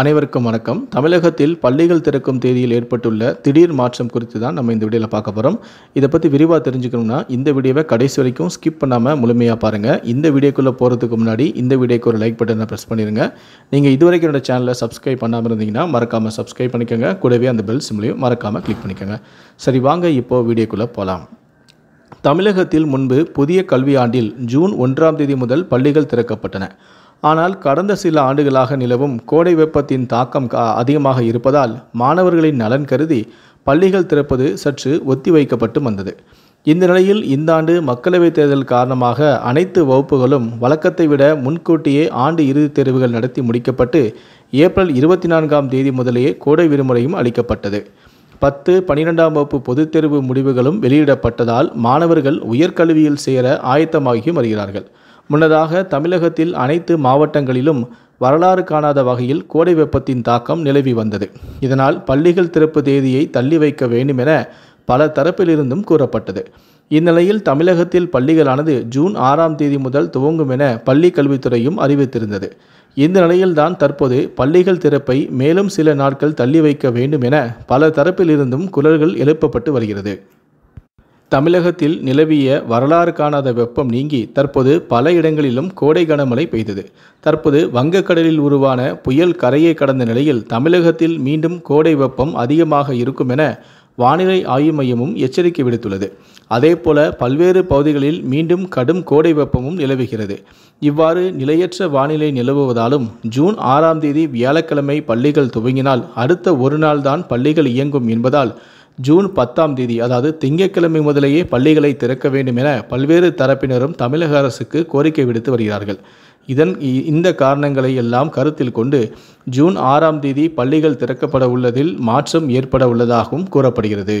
அனைவருக்கும் வணக்கம் தமிழகத்தில் பள்ளிகள் திறக்கும் தேதியில் ஏற்பட்டுள்ள திடீர் மாற்றம் குறித்து தான் நம்ம இந்த வீடியோவில் பார்க்க போகிறோம் இதை பற்றி விரிவாக தெரிஞ்சுக்கணும்னா இந்த வீடியோவை கடைசி வரைக்கும் ஸ்கிப் பண்ணாமல் முழுமையாக பாருங்கள் இந்த வீடியோக்குள்ளே போகிறதுக்கு முன்னாடி இந்த வீடியோக்கு ஒரு லைக் பட்டனை ப்ரெஸ் பண்ணிடுங்க நீங்கள் இதுவரைக்கும் என்னோட சேனலை சப்ஸ்கிரைப் பண்ணாமல் இருந்தீங்கன்னா மறக்காமல் சப்ஸ்கிரைப் பண்ணிக்கோங்க கூடவே அந்த பெல் சிம்லையும் மறக்காமல் கிளிக் பண்ணிக்கோங்க சரி வாங்க இப்போது வீடியோக்குள்ளே போகலாம் தமிழகத்தில் முன்பு புதிய கல்வியாண்டில் ஜூன் ஒன்றாம் தேதி முதல் பள்ளிகள் திறக்கப்பட்டன ஆனால் கடந்த சில ஆண்டுகளாக நிலவும் கோடை வெப்பத்தின் தாக்கம் அதிகமாக இருப்பதால் மாணவர்களின் நலன் கருதி பள்ளிகள் திறப்பது சற்று ஒத்திவைக்கப்பட்டு வந்தது இந்த நிலையில் இந்த ஆண்டு மக்களவைத் தேர்தல் காரணமாக அனைத்து வகுப்புகளும் வழக்கத்தை விட முன்கூட்டியே ஆண்டு இறுதித் தேர்வுகள் நடத்தி முடிக்கப்பட்டு ஏப்ரல் இருபத்தி நான்காம் தேதி முதலேயே கோடை விடுமுறையும் அளிக்கப்பட்டது பத்து பனிரெண்டாம் வகுப்பு பொதுத் தேர்வு முடிவுகளும் வெளியிடப்பட்டதால் மாணவர்கள் உயர்கல்வியில் சேர ஆயத்தமாகி வருகிறார்கள் முன்னதாக தமிழகத்தில் அனைத்து மாவட்டங்களிலும் வரலாறு காணாத வகையில் கோடை வெப்பத்தின் தாக்கம் நிலவி வந்தது இதனால் பள்ளிகள் திறப்பு தேதியை தள்ளி வைக்க வேண்டும் என பல தரப்பிலிருந்தும் கூறப்பட்டது இந்நிலையில் தமிழகத்தில் பள்ளிகளானது ஜூன் ஆறாம் தேதி முதல் துவங்கும் என பள்ளி கல்வித்துறையும் அறிவித்திருந்தது இந்த நிலையில்தான் தற்போது பள்ளிகள் திறப்பை மேலும் சில நாட்கள் தள்ளி வைக்க வேண்டும் என பல தரப்பிலிருந்தும் குரல்கள் எழுப்பப்பட்டு வருகிறது தமிழகத்தில் நிலவிய வரலாறு காணாத வெப்பம் நீங்கி தற்போது பல இடங்களிலும் கோடை கனமழை பெய்தது தற்போது வங்கக்கடலில் உருவான புயல் கரையை கடந்த நிலையில் தமிழகத்தில் மீண்டும் கோடை வெப்பம் அதிகமாக இருக்கும் என வானிலை ஆய்வு மையமும் எச்சரிக்கை விடுத்துள்ளது அதேபோல பல்வேறு பகுதிகளில் மீண்டும் கடும் கோடை வெப்பமும் நிலவுகிறது இவ்வாறு நிலையற்ற வானிலை நிலவுவதாலும் ஜூன் ஆறாம் தேதி வியாழக்கிழமை பள்ளிகள் துவங்கினால் அடுத்த ஒரு நாள்தான் பள்ளிகள் இயங்கும் என்பதால் ஜூன் பத்தாம் தேதி அதாவது திங்கட்கிழமை முதலேயே பள்ளிகளை திறக்க வேண்டும் என பல்வேறு தரப்பினரும் தமிழக அரசுக்கு கோரிக்கை விடுத்து வருகிறார்கள் இதன் இந்த காரணங்களை எல்லாம் கருத்தில் கொண்டு ஜூன் ஆறாம் தேதி பள்ளிகள் திறக்கப்பட உள்ளதில் மாற்றம் ஏற்பட உள்ளதாகவும் கூறப்படுகிறது